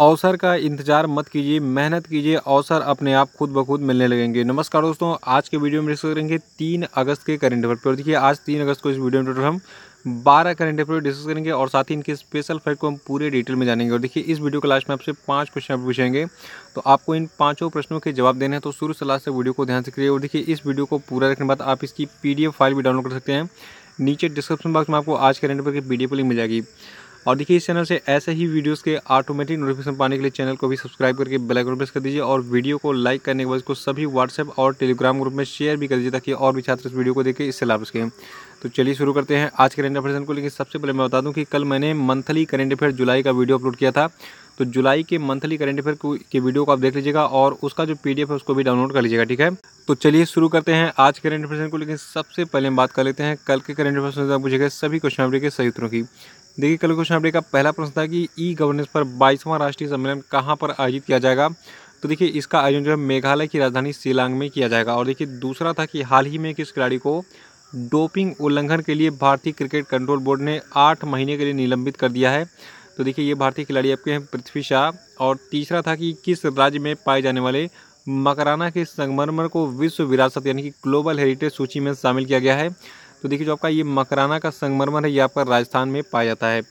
अवसर का इंतजार मत कीजिए मेहनत कीजिए अवसर अपने आप खुद ब खुद मिलने लगेंगे नमस्कार दोस्तों आज के वीडियो में डिस्कस करेंगे तीन अगस्त के करंट अफेयर पर देखिए आज तीन अगस्त को इस वीडियो में टोटल हम बारह करंट अफेयर डिस्कस करेंगे और साथ ही इनके स्पेशल फैक्ट को हम पूरे डिटेल में जानेंगे और देखिए इस वीडियो के लास्ट में आपसे पाँच क्वेश्चन आप पूछेंगे तो आपको इन पाँचों प्रश्नों के जवाब देने हैं तो शुरू से लास्ट से वीडियो को ध्यान से करिए और देखिए इस वीडियो को पूरा रखने के बाद आप इसकी पी फाइल भी डाउनलोड कर सकते हैं नीचे डिस्क्रिप्शन बॉक्स में आपको आज करंट अफेयर की पी डी लिंक मिल जाएगी और देखिए इस चैनल से ऐसे ही वीडियोस के ऑटोमेटिक नोटिफिकेशन पाने के लिए चैनल को भी सब्सक्राइब करके बेल आइकन प्रेस कर दीजिए और वीडियो को लाइक करने के बाद इसको सभी व्हाट्सएप और टेलीग्राम ग्रुप में शेयर भी कर दीजिए ताकि और भी छात्र इस वीडियो को देखें इससे लाभ सकें तो चलिए शुरू करते हैं आज के करेंट अफेयर को लेकिन सबसे पहले मैं बता दूँ कि कल मैंने मंथली करेंट अफेयर जुलाई का वीडियो अपलोड किया था तो जुलाई के मंथली करेंट अफेयर के वीडियो को आप देख लीजिएगा और उसका जो पी है उसको भी डाउनलोड कर लीजिएगा ठीक है तो चलिए शुरू करते हैं आज करेंट अफेयर को लेकिन सबसे पहले हम बात कर लेते हैं कल के करेंट अफेयर पूछेगा सभी क्वेश्चन के सही उत्तरों की देखिए कल क्वेश्चन अपने का पहला प्रश्न था कि ई गवर्नेंस पर बाईसवां राष्ट्रीय सम्मेलन कहाँ पर आयोजित किया जाएगा तो देखिए इसका आयोजन जो है मेघालय की राजधानी शिलांग में किया जाएगा और देखिए दूसरा था कि हाल ही में किस खिलाड़ी को डोपिंग उल्लंघन के लिए भारतीय क्रिकेट कंट्रोल बोर्ड ने आठ महीने के लिए निलंबित कर दिया है तो देखिए ये भारतीय खिलाड़ी आपके हैं पृथ्वी शाह और तीसरा था कि किस राज्य में पाए जाने वाले मकराना के संगमरमर को विश्व विरासत यानी कि ग्लोबल हेरिटेज सूची में शामिल किया गया है तो देखिए जो आपका ये मकराना का संगमरमर है ये आपका राजस्थान में पाया जाता है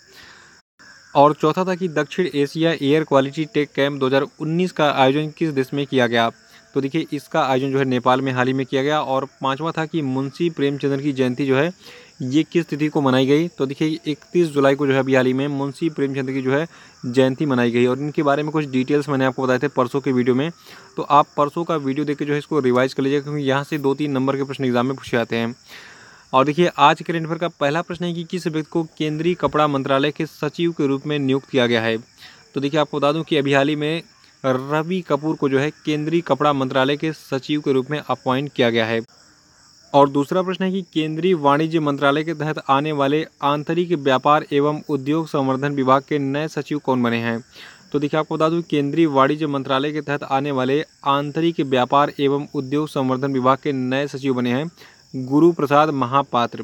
और चौथा था कि दक्षिण Asia air quality tech camp 2019 का आयोजन किस देश में किया गया तो देखिए इसका आयोजन जो है नेपाल में हाल ही में किया गया और पांचवा था कि मुंशी प्रेमचंद्र की जयंती जो है ये किस तिथि को मनाई गई तो देखिए 31 जुलाई को जो है अभी हाल ही में मुंशी प्रेमचंद्र की जो है जयंती मनाई गई और इनके बारे में कुछ डिटेल्स मैंने आपको बताए थे परसों के वीडियो में तो आप परसों का वीडियो देख के जो है इसको रिवाइज़ कर लीजिए क्योंकि यहाँ से दो तीन नंबर के प्रश्न एग्जाम में पूछे जाते हैं और देखिए आज के अफेयर का पहला प्रश्न है कि किस व्यक्ति को केंद्रीय कपड़ा मंत्रालय के सचिव के रूप में नियुक्त किया गया है तो देखिए आपको बता दूं कि अभी हाल ही में रवि कपूर को जो है केंद्रीय कपड़ा मंत्रालय के सचिव के रूप में अपॉइंट किया गया है और दूसरा प्रश्न है कि केंद्रीय वाणिज्य मंत्रालय के तहत आने वाले आंतरिक व्यापार एवं उद्योग संवर्धन विभाग के नए सचिव कौन बने हैं तो देखिए आपको बता दूं केंद्रीय वाणिज्य मंत्रालय के तहत आने वाले आंतरिक व्यापार एवं उद्योग संवर्धन विभाग के नए सचिव बने हैं गुरु प्रसाद महापात्र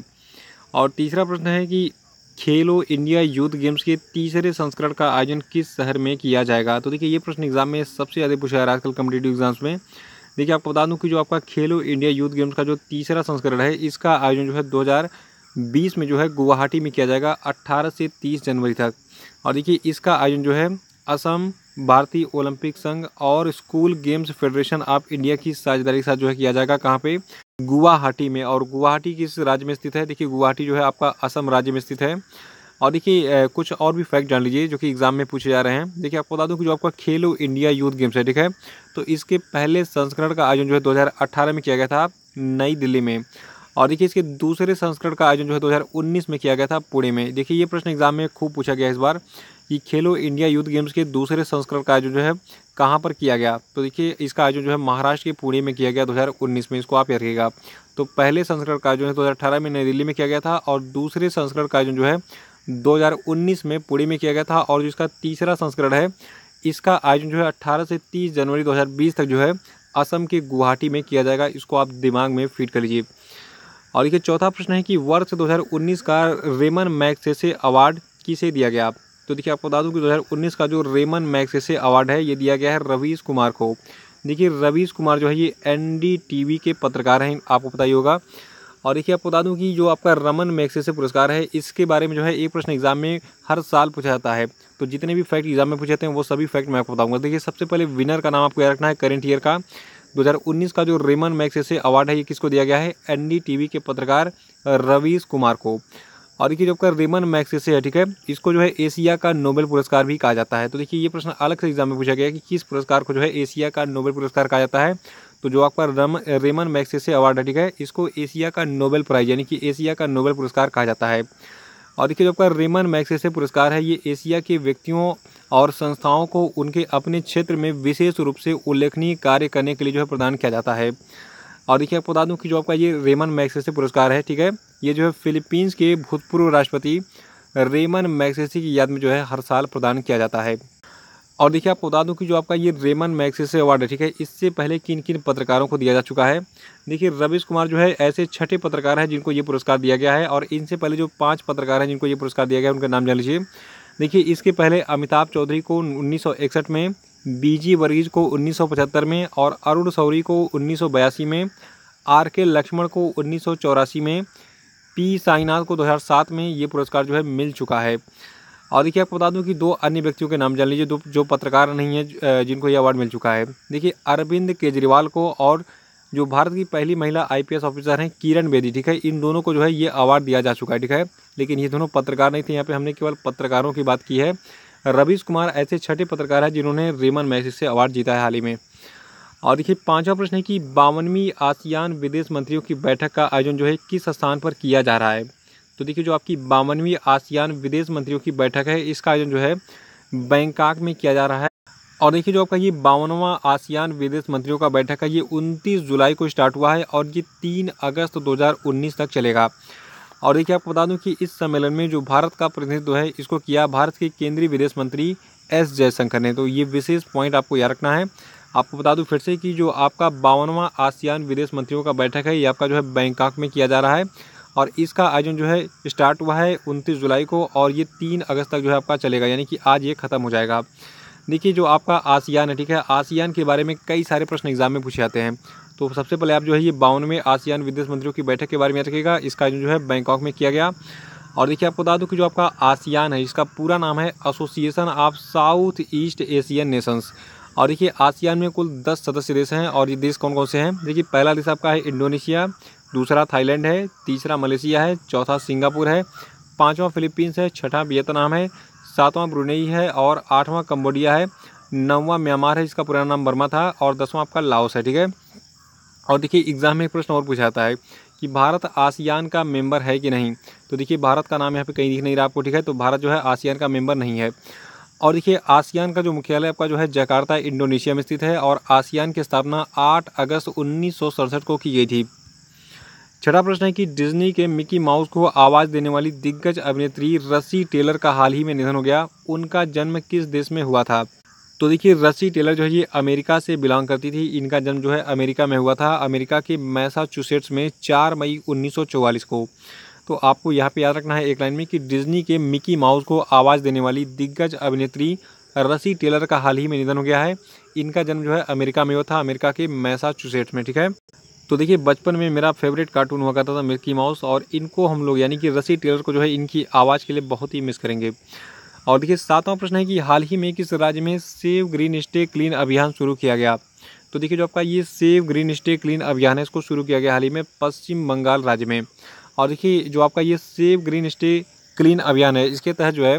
और तीसरा प्रश्न है कि खेलो इंडिया यूथ गेम्स के तीसरे संस्करण का आयोजन किस शहर में किया जाएगा तो देखिए ये प्रश्न एग्जाम में सबसे ज़्यादा पूछा जा रहा है आजकल कम्पिटेटिव एग्जाम्स में देखिए आपको बता दूं कि जो आपका खेलो इंडिया यूथ गेम्स का जो तीसरा संस्करण है इसका आयोजन जो है 2020 में जो है गुवाहाटी में किया जाएगा 18 से 30 जनवरी तक और देखिए इसका आयोजन जो है असम भारतीय ओलंपिक संघ और school games federation of India की साझेदारी के साथ जो है किया जाएगा कहाँ पे गुवाहाटी में और गुवाहाटी किस राज्य में स्थित है देखिए गुवाहाटी जो है आपका असम राज्य में स्थित है और देखिए कुछ और भी फैक्ट जान लीजिए जो कि एग्जाम में पूछे जा रहे हैं देखिए आपको बता दूं कि जो आपका खेलो इंडिया यूथ गेम्स है ठीक है तो इसके पहले संस्करण का आयोजन जो है 2018 में किया गया था नई दिल्ली में और देखिए इसके दूसरे संस्करण का आयोजन जो है दो में किया गया था पुणे में देखिए ये प्रश्न एग्जाम में खूब पूछा गया इस बार ये खेलो इंडिया यूथ गेम्स के दूसरे संस्करण का आयोजन जो है कहाँ पर किया गया तो देखिए इसका आयोजन जो है महाराष्ट्र के पुणे में किया गया 2019 में इसको आप याद रखिएगा तो पहले संस्करण का आयोजन दो हज़ार में नई दिल्ली में किया गया था और दूसरे संस्करण का आयोजन जो है 2019 में पुणे में किया गया था और जो इसका तीसरा संस्करण है इसका आयोजन जो है 18 से 30 जनवरी 2020 तक जो है असम के गुवाहाटी में किया जाएगा इसको आप दिमाग में फिट कर लीजिए और देखिए चौथा प्रश्न है कि वर्ष उन्नीस का रेमन मैक्सेसे अवार्ड किसे दिया गया तो देखिए आपको बता दूँ कि दो का जो रेमन मैगसेसे अवार्ड है ये दिया गया है रवीश कुमार को देखिए रवीश कुमार जो है ये एन के पत्रकार हैं आपको पता ही होगा और देखिए आपको बता दूं कि जो आपका रमन मैक्सेसे पुरस्कार है इसके बारे में जो है एक प्रश्न एग्जाम में हर साल पूछा जाता है तो जितने भी फैक्ट एग्जाम में पूछे जाते हैं वो सभी फैक्ट मैं आपको बताऊंगा देखिए सबसे पहले विनर का नाम आपको याद रखना है करेंट ईयर का 2019 का जो रेमन मैक्सेसे अवार्ड है ये किसको दिया गया है एन के पत्रकार रवीश कुमार को और देखिए जो आपका रेमन मैक्से है ठीक है इसको जो है एशिया का नोबेल पुरस्कार भी कहा जाता है तो देखिए ये प्रश्न अलग से एग्जाम में पूछा गया कि किस पुरस्कार को जो है एशिया का नोबेल पुरस्कार कहा जाता है तो जो आपका रम रेमन मैक्सेसे अवार्ड है ठीक है इसको एशिया का नोबेल प्राइज यानी कि एशिया का नोबेल पुरस्कार कहा जाता है और देखिए जो आपका रेमन मैक्सेसे पुरस्कार है ये एशिया के व्यक्तियों और संस्थाओं को उनके अपने क्षेत्र में विशेष रूप से उल्लेखनीय कार्य करने के लिए जो है प्रदान किया जाता है और देखिए आपको बता दूँ कि जो आपका ये रेमन मैक्सेसे पुरस्कार है ठीक है ये जो है फिलीपींस के भूतपूर्व राष्ट्रपति रेमन मैक्सेसी की याद में जो है हर साल प्रदान किया जाता है और देखिए आपको बता दूँ कि जो आपका ये रेमन मैक्सेसे अवार्ड है ठीक है इससे पहले किन किन पत्रकारों को दिया जा चुका है देखिए रवीश कुमार जो है ऐसे छठे पत्रकार हैं जिनको ये पुरस्कार दिया गया है और इनसे पहले जो पाँच पत्रकार हैं जिनको ये पुरस्कार दिया गया है उनका नाम जान लीजिए देखिए इसके पहले अमिताभ चौधरी को उन्नीस में बीजी वर्गीज को 1975 में और अरुण सौरी को 1982 में आर के लक्ष्मण को उन्नीस में पी साईनाथ को 2007 में ये पुरस्कार जो है मिल चुका है और देखिए आपको बता दूं कि दो अन्य व्यक्तियों के नाम जान लीजिए जो जो पत्रकार नहीं है जिनको ये अवार्ड मिल चुका है देखिए अरविंद केजरीवाल को और जो भारत की पहली महिला आईपीएस ऑफिसर हैं किरण बेदी ठीक है इन दोनों को जो है ये अवार्ड दिया जा चुका है ठीक है लेकिन ये दोनों पत्रकार नहीं थे यहाँ पे हमने केवल पत्रकारों की बात की है रवीश कुमार ऐसे छठे पत्रकार हैं जिन्होंने रेमन मैसेज से अवार्ड जीता है हाल ही में और देखिए पांचवा प्रश्न है कि बावनवीं आसियान विदेश मंत्रियों की बैठक का आयोजन जो है किस स्थान पर किया जा रहा है तो देखिए जो आपकी बावनवीं आसियान विदेश मंत्रियों की बैठक है इसका आयोजन जो है बैंकॉक में किया जा रहा है और देखिए जो आपका ये बावनवा आसियान विदेश मंत्रियों का बैठक है ये 29 जुलाई को स्टार्ट हुआ है और ये 3 अगस्त 2019 तक चलेगा और देखिए आपको बता दूं कि इस सम्मेलन में जो भारत का प्रतिनिधित्व है इसको किया भारत के केंद्रीय विदेश मंत्री एस जयशंकर ने तो ये विशेष पॉइंट आपको याद रखना है आपको बता दूं फिर से कि जो आपका बावनवा आसियान विदेश मंत्रियों का बैठक है ये आपका जो है बैंकॉक में किया जा रहा है और इसका आयोजन जो है स्टार्ट हुआ है उनतीस जुलाई को और ये तीन अगस्त तक जो है आपका चलेगा यानी कि आज ये ख़त्म हो जाएगा देखिए जो आपका आसियान है ठीक है आसियान के बारे में कई सारे प्रश्न एग्जाम में पूछे जाते हैं तो सबसे पहले आप जो है ये बावनवें आसियान विदेश मंत्रियों की बैठक के बारे में याद रखिएगा इसका जो है बैंकॉक में किया गया और देखिए आपको बता दूं कि जो आपका आसियान है इसका पूरा नाम है association of South East Asian nations और देखिए आसियान में कुल दस सदस्य देश हैं और ये देश कौन कौन से हैं देखिए पहला देश आपका है इंडोनेशिया दूसरा थाईलैंड है तीसरा मलेशिया है चौथा सिंगापुर है पाँचवा फिलीपींस है छठा वियतनाम है सातवां ब्रुनेई है और आठवां कम्बोडिया है नौवां म्यांमार है इसका पुराना नाम बर्मा था और दसवां आपका लाओस है ठीक है और देखिए एग्ज़ाम में एक प्रश्न और पूछा जाता है कि भारत आसियान का मेंबर है कि नहीं तो देखिए भारत का नाम यहाँ पे कहीं दिख नहीं रहा आपको ठीक है तो भारत जो है आसियान का मेंबर नहीं है और देखिए आसियान का जो मुख्यालय आपका जो है जकार्ता इंडोनेशिया में स्थित है और आसियान की स्थापना आठ अगस्त उन्नीस को की गई थी छठा प्रश्न है कि डिज्नी के मिकी माउस को आवाज़ देने वाली दिग्गज अभिनेत्री रसी टेलर का हाल ही में निधन हो गया उनका जन्म किस देश में हुआ था तो देखिए रसी टेलर जो है ये अमेरिका से बिलोंग करती थी इनका जन्म जो है अमेरिका में हुआ था अमेरिका के मैसाचुसेट्स में चार मई 1944 को तो आपको यहाँ पे याद रखना है एक लाइन में कि डिज्नी के मिकी माउस को आवाज़ देने वाली दिग्गज अभिनेत्री रसी टेलर का हाल ही में निधन हो गया है इनका जन्म जो है अमेरिका में हुआ था अमेरिका के मैसाचुसेट्स में ठीक है तो देखिए बचपन में मेरा फेवरेट कार्टून हुआ करता था मिकी माउस और इनको हम लोग यानी कि रसी टेलर को जो है इनकी आवाज़ के लिए बहुत ही मिस करेंगे और देखिए सातवां प्रश्न है कि हाल ही में किस राज्य में सेव ग्रीन स्टे क्लीन अभियान शुरू किया गया तो देखिए जो आपका ये सेव ग्रीन स्टे क्लीन अभियान है इसको शुरू किया गया हाल ही में पश्चिम बंगाल राज्य में और देखिए जो आपका ये सेव ग्रीन स्टे क्लीन अभियान है इसके तहत जो है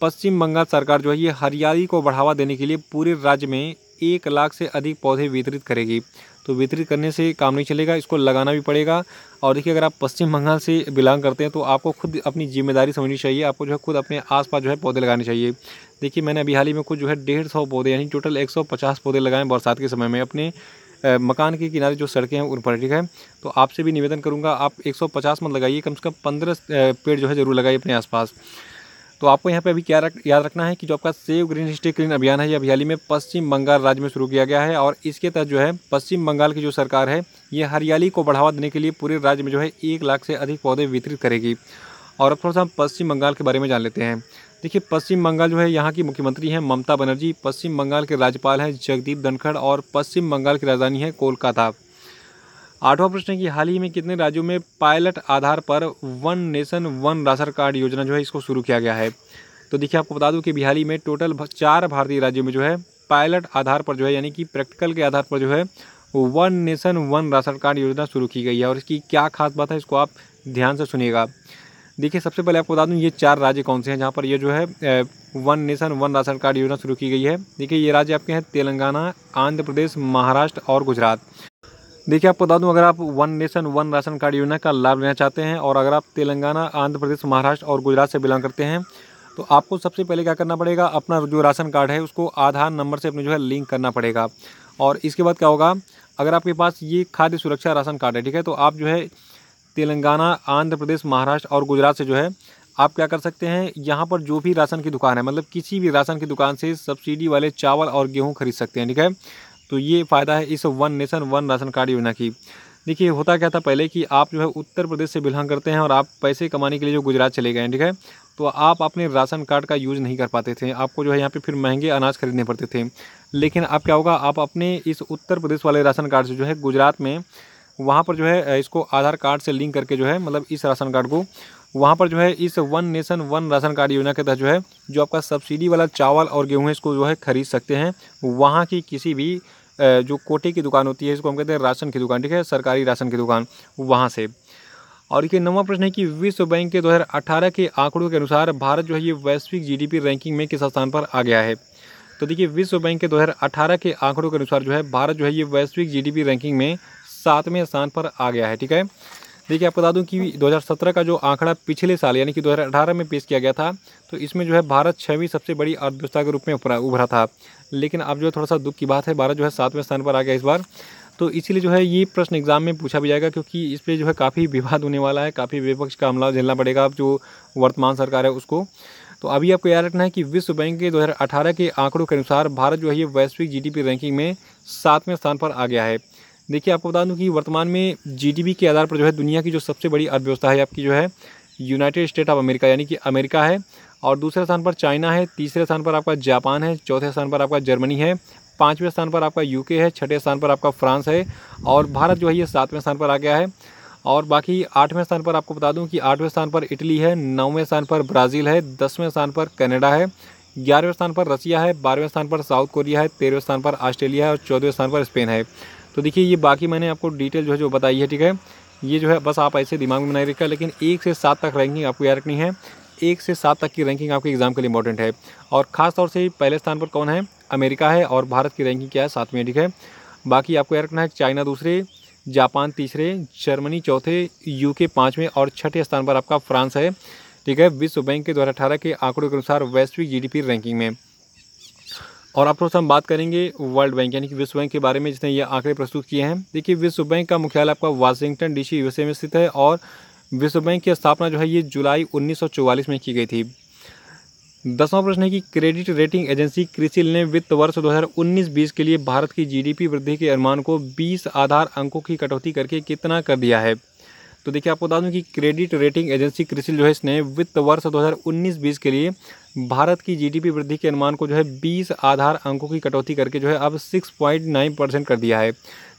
पश्चिम बंगाल सरकार जो है ये हरियाली को बढ़ावा देने के लिए पूरे राज्य में एक लाख से अधिक पौधे वितरित करेगी तो वितरित करने से काम नहीं चलेगा इसको लगाना भी पड़ेगा और देखिए अगर आप पश्चिम बंगाल से बिलोंग करते हैं तो आपको खुद अपनी जिम्मेदारी समझनी चाहिए आपको जो है खुद अपने आसपास जो है पौधे लगाने चाहिए देखिए मैंने अभी हाल ही में कुछ जो है डेढ़ सौ पौधे यानी टोटल एक सौ पचास पौधे लगाए बरसात के समय में अपने मकान के किनारे जो सड़कें हैं उन पर ठीक है तो आपसे भी निवेदन करूँगा आप 150 मत लगाइए कम से कम पंद्रह पेड़ जो है ज़रूर लगाइए अपने आसपास तो आपको यहाँ पे अभी क्या रख, याद रखना है कि जो आपका सेव ग्रीन स्टे क्लीन अभियान है ये अभी हाल ही में पश्चिम बंगाल राज्य में शुरू किया गया है और इसके तहत जो है पश्चिम बंगाल की जो सरकार है ये हरियाली को बढ़ावा देने के लिए पूरे राज्य में जो है एक लाख से अधिक पौधे वितरित करेगी और अब थोड़ा सा हम पश्चिम बंगाल के बारे में जान लेते हैं देखिए पश्चिम बंगाल जो है यहाँ की मुख्यमंत्री हैं ममता बनर्जी पश्चिम बंगाल के राज्यपाल हैं जगदीप धनखड़ और पश्चिम बंगाल की राजधानी है कोलकाता आठवां प्रश्न है कि हाल ही में कितने राज्यों में पायलट आधार पर one nation one ration card योजना जो है इसको शुरू किया गया है तो देखिए आपको बता दूं कि बिहारी में टोटल चार भारतीय राज्यों में जो है पायलट आधार पर जो है यानी कि प्रैक्टिकल के आधार पर जो है one nation one ration card योजना शुरू की गई है और इसकी क्या खास बात है इसको आप ध्यान से सुनिएगा देखिए सबसे पहले आपको बता दूं ये चार राज्य कौन से हैं जहाँ पर ये जो है one nation one ration card योजना शुरू की गई है देखिए ये राज्य आपके हैं तेलंगाना आंध्र प्रदेश महाराष्ट्र और गुजरात देखिए आपको बता दूं अगर आप one nation one ration card योजना का लाभ लेना चाहते हैं और अगर आप तेलंगाना आंध्र प्रदेश महाराष्ट्र और गुजरात से बिलोंग करते हैं तो आपको सबसे पहले क्या करना पड़ेगा अपना जो राशन कार्ड है उसको आधार नंबर से अपने जो है लिंक करना पड़ेगा और इसके बाद क्या होगा अगर आपके पास ये खाद्य सुरक्षा राशन कार्ड है ठीक है तो आप जो है तेलंगाना आंध्र प्रदेश महाराष्ट्र और गुजरात से जो है आप क्या कर सकते हैं यहाँ पर जो भी राशन की दुकान है मतलब किसी भी राशन की दुकान से सब्सिडी वाले चावल और गेहूँ खरीद सकते हैं ठीक है तो ये फ़ायदा है इस one nation one ration card योजना की देखिए होता क्या था पहले कि आप जो है उत्तर प्रदेश से बिलोंग करते हैं और आप पैसे कमाने के लिए जो गुजरात चले गए ठीक है तो आप अपने राशन कार्ड का यूज़ नहीं कर पाते थे आपको जो है यहाँ पे फिर महंगे अनाज खरीदने पड़ते थे लेकिन अब क्या होगा आप अपने इस उत्तर प्रदेश वाले राशन कार्ड से जो है गुजरात में वहाँ पर जो है इसको आधार कार्ड से लिंक करके जो है मतलब इस राशन कार्ड को वहाँ पर जो है इस one nation one ration card योजना के तहत जो है जो आपका सब्सिडी वाला चावल और गेहूँ है इसको जो है खरीद सकते हैं वहाँ की किसी भी जो कोटे की दुकान होती है इसको हम कहते हैं राशन की दुकान ठीक है सरकारी राशन की दुकान वहाँ से और ये नवा प्रश्न है कि विश्व बैंक के अठारह के आंकड़ों के अनुसार भारत जो है ये वैश्विक जीडीपी रैंकिंग में किस स्थान पर आ गया है तो देखिए विश्व बैंक के अठारह के आंकड़ों के अनुसार जो है भारत जो है ये वैश्विक जीडीपी रैंकिंग में सातवें स्थान पर आ गया है ठीक है देखिए आपको बता दूं कि 2017 का जो आंकड़ा पिछले साल यानी कि 2018 में पेश किया गया था तो इसमें जो है भारत छवीं सबसे बड़ी अर्थव्यवस्था के रूप में उभरा था लेकिन अब जो है थोड़ा सा दुख की बात है भारत जो है सातवें स्थान पर आ गया इस बार तो इसीलिए जो है ये प्रश्न एग्जाम में पूछा भी जाएगा क्योंकि इस पर जो है काफ़ी विवाद होने वाला है काफ़ी विपक्ष का हमला झेलना पड़ेगा अब जो वर्तमान सरकार है उसको तो अभी आपको याद रखना है कि विश्व बैंक के 2018 के आंकड़ों के अनुसार भारत जो है ये वैश्विक जीडीपी रैंकिंग में सातवें स्थान पर आ गया है देखिए आपको बता दूं कि वर्तमान में जीडीपी के आधार पर जो है दुनिया की जो सबसे बड़ी अर्थव्यवस्था है आपकी जो है यूनाइटेड स्टेट ऑफ अमेरिका यानी कि अमेरिका है और दूसरे स्थान पर चाइना है तीसरे स्थान पर आपका जापान है चौथे स्थान पर आपका जर्मनी है पाँचवें स्थान पर आपका यूके है छठे स्थान पर आपका फ्रांस है और भारत जो है ये सातवें स्थान पर आ गया है और बाकी आठवें स्थान पर आपको बता दूं कि आठवें स्थान पर इटली है नौवें स्थान पर ब्राज़ील है दसवें स्थान पर कनाडा है ग्यारहवें स्थान पर रसिया है बारहवें स्थान पर साउथ कोरिया है तेरहवें स्थान पर ऑस्ट्रेलिया है और चौदहवें स्थान पर स्पेन है तो देखिए ये बाकी मैंने आपको डिटेल जो है जो बताई है ठीक है ये जो है बस आप ऐसे दिमाग में बनाए रखा लेकिन एक से सात तक रैंकिंग आपको याद रखनी है एक से सात तक की रैंकिंग आपके एग्ज़ाम के लिए इंपॉर्टेंट है और ख़ास तौर से पहले स्थान पर कौन है अमेरिका है और भारत की रैंकिंग क्या है सातवीं ठीक है बाकी आपको याद रखना है चाइना दूसरे जापान तीसरे जर्मनी चौथे यूके पाँचवें और छठे स्थान पर आपका फ्रांस है ठीक है विश्व बैंक के द्वारा अठारह के आंकड़ों के अनुसार वैश्विक जीडीपी रैंकिंग में और आप थोड़ा सा हम बात करेंगे वर्ल्ड बैंक यानी कि विश्व बैंक के बारे में जिसने ये आंकड़े प्रस्तुत किए हैं देखिए विश्व बैंक का मुख्यालय आपका वाशिंगटन डीसी यूएसए में स्थित है और विश्व बैंक की स्थापना जो है ये जुलाई उन्नीस में की गई थी दसवां प्रश्न है कि क्रेडिट रेटिंग एजेंसी क्रिसिल ने वित्त वर्ष 2019-20 के लिए भारत की जीडीपी वृद्धि के अनुमान को 20 आधार अंकों की कटौती करके कितना कर दिया है तो देखिए आपको बता दूं कि क्रेडिट रेटिंग एजेंसी क्रिसिल जो है इसने वित्त वर्ष 2019-20 के लिए भारत की जीडीपी वृद्धि के अनुमान को जो है 20 आधार अंकों की कटौती करके जो है अब 6.9 परसेंट कर दिया है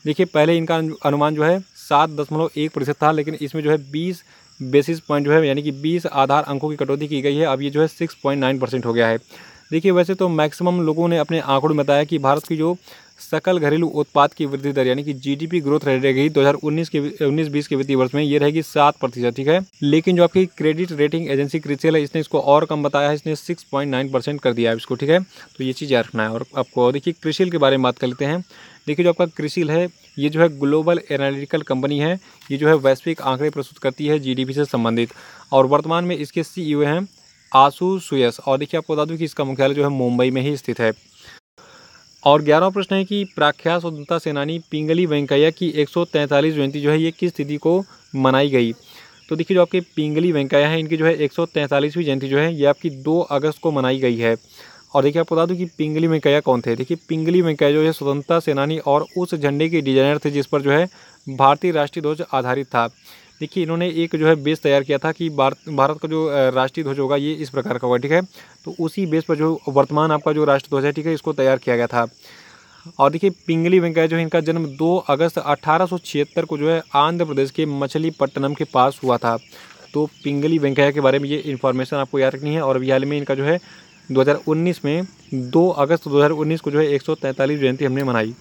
देखिए पहले इनका अनुमान जो है सात दशमलव एक प्रतिशत था लेकिन इसमें जो है बीस बेसिस पॉइंट जो है यानी कि बीस आधार अंकों की कटौती की गई है अब ये जो है सिक्स पॉइंट नाइन परसेंट हो गया है देखिए वैसे तो मैक्सिमम लोगों ने अपने आंकड़ों में बताया कि भारत की जो सकल घरेलू उत्पाद की वृद्धि दर यानी कि जीडीपी ग्रोथ रेट रहेगी 2019 के 19 बीस के वित्तीय वर्ष में ये रहेगी सात प्रतिशत ठीक है लेकिन जो आपकी क्रेडिट रेटिंग एजेंसी क्रिसियल है इसने इसको और कम बताया है इसने सिक्स पॉइंट नाइन परसेंट कर दिया है इसको ठीक है तो ये चीज़ याद रखना है और आपको देखिए क्रिसियल के बारे में बात कर लेते हैं देखिए जो आपका क्रिसिल है ये जो है ग्लोबल एनालिटिकल कंपनी है ये जो है वैश्विक आंकड़े प्रस्तुत करती है जी से संबंधित और वर्तमान में इसके सी e हैं आसू सुयस और देखिए आपको बता दूँ कि इसका मुख्यालय जो है मुंबई में ही स्थित है और ग्यारहवा प्रश्न है कि प्राख्यात स्वतंत्रता सेनानी पिंगली वेंकैया की एक जयंती जो है ये किस तिथि को मनाई गई तो देखिए जो आपके पिंगली वेंकैया हैं इनकी जो है एक जयंती जो है ये आपकी दो अगस्त को मनाई गई है और देखिए आपको बता दूँ कि पिंगली वेंकैया कौन थे देखिए पिंगली वेंकैया जो है स्वतंत्रता सेनानी और उस झंडे के डिजाइनर थे जिस पर जो है भारतीय राष्ट्रीय ध्वज आधारित था देखिए इन्होंने एक जो है बेस तैयार किया था कि भारत भारत का जो राष्ट्रीय ध्वज होगा ये इस प्रकार का होगा ठीक है तो उसी बेस पर जो वर्तमान आपका जो राष्ट्रीय ध्वज है ठीक है इसको तैयार किया गया था और देखिए पिंगली वेंकैया जो है इनका जन्म 2 अगस्त अठारह को जो है आंध्र प्रदेश के मछलीपट्टनम के पास हुआ था तो पिंगली वेंकैया के बारे में ये इन्फॉर्मेशन आपको याद रखनी है और अभी हाल में इनका जो है 2019 में 2 अगस्त 2019 को जो है एक जयंती हमने मनाई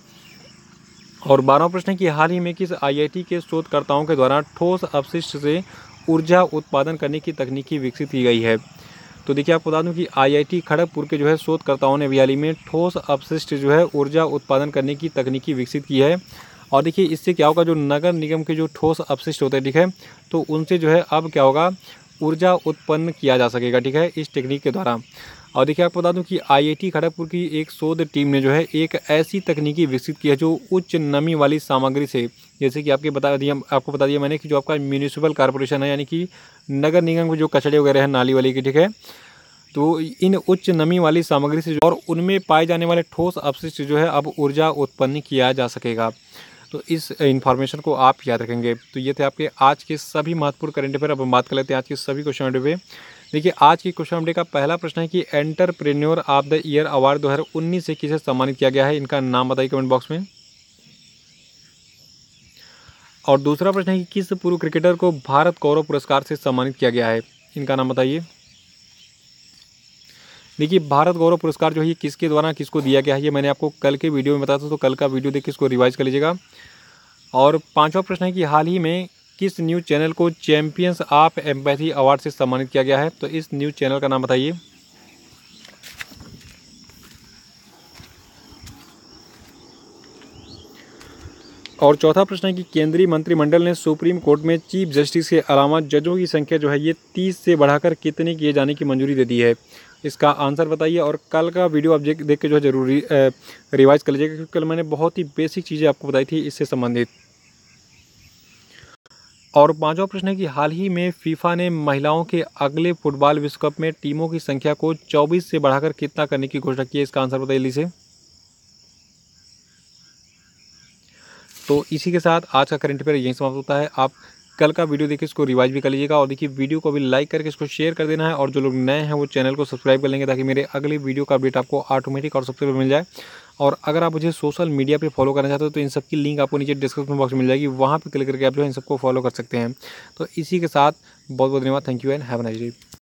और बारहवा प्रश्न कि हाल ही में किस आईआईटी के शोधकर्ताओं के द्वारा ठोस अपशिष्ट से ऊर्जा उत्पादन करने की तकनीकी विकसित की गई है तो देखिए आपको बता दूं कि आईआईटी खड़गपुर के जो है शोधकर्ताओं ने हाल ही में ठोस अपशिष्ट जो है ऊर्जा उत्पादन करने की तकनीकी विकसित की है और देखिए इससे क्या होगा जो नगर निगम के जो ठोस अपशिष्ट होते हैं ठीक है तो उनसे जो है अब क्या होगा ऊर्जा उत्पन्न किया जा सकेगा ठीक है इस टेक्निक के द्वारा और देखिए आपको बता दूं कि आईआईटी खड़गपुर की एक शोध टीम ने जो है एक ऐसी तकनीकी विकसित की है जो उच्च नमी वाली सामग्री से जैसे कि आपके बता दिया आपको बता दिया मैंने कि जो आपका म्यूनिसिपल कॉरपोरेशन है यानी कि नगर निगम के जो कचड़े वगैरह हैं नाली वाली के ठीक है तो इन उच्च नमी वाली सामग्री से और उनमें पाए जाने वाले ठोस अवशिष्ट जो है अब ऊर्जा उत्पन्न किया जा सकेगा तो इस इन्फॉर्मेशन को आप याद रखेंगे तो ये थे आपके आज के सभी महत्वपूर्ण करेंट अफेयर अब हम बात कर लेते हैं आज के सभी क्वेश्चन डे पे देखिए आज की क्वेश्चन डे का पहला प्रश्न है कि entrepreneur of the year award दो से किसे सम्मानित किया गया है इनका नाम बताइए कमेंट बॉक्स में और दूसरा प्रश्न है कि किस पूर्व क्रिकेटर को भारत गौरव पुरस्कार से सम्मानित किया गया है इनका नाम बताइए देखिए भारत गौरव पुरस्कार जो है ये किसके द्वारा किसको दिया गया है ये मैंने आपको कल के वीडियो में बताया था तो कल का वीडियो देख के इसको रिवाइज कर लीजिएगा और पांचवा प्रश्न है कि हाल ही में किस न्यूज़ चैनल को चैम्पियंस ऑफ एम्पैथी अवार्ड से सम्मानित किया गया है तो इस न्यूज़ चैनल का नाम बताइए और चौथा प्रश्न है कि केंद्रीय मंत्रिमंडल ने सुप्रीम कोर्ट में चीफ जस्टिस के अलावा जजों की संख्या जो है ये तीस से बढ़ाकर कितने किए जाने की मंजूरी दे दी है इसका आंसर बताइए और कल का वीडियो आप देख के जो है ज़रूरी रिवाइज़ कर लीजिएगा क्योंकि कल मैंने बहुत ही बेसिक चीज़ें आपको बताई थी इससे संबंधित और पांचवा प्रश्न है कि हाल ही में फीफा ने महिलाओं के अगले फुटबॉल विश्व कप में टीमों की संख्या को 24 से बढ़ाकर कितना करने की घोषणा की है इसका आंसर बताइए लीजिए तो इसी के साथ आज का करंट अफेयर यहीं समाप्त होता है आप कल का वीडियो देखिए इसको रिवाइज भी कर लीजिएगा और देखिए वीडियो को भी लाइक करके इसको शेयर कर देना है और जो लोग नए हैं वो चैनल को सब्सक्राइब कर लेंगे ताकि मेरे अगले वीडियो का अपडेट आपको ऑटोमेटिक और सबसे मिल जाए और अगर आप मुझे सोशल मीडिया पे फॉलो करना चाहते हो तो इन सबकी लिंक आपको नीचे डिस्क्रिप्शन बॉक्स में मिल जाएगी वहाँ पर क्लिक करके आप जो इन सबको फॉलो कर सकते हैं तो इसी के साथ बहुत बहुत धन्यवाद thank you and have nice day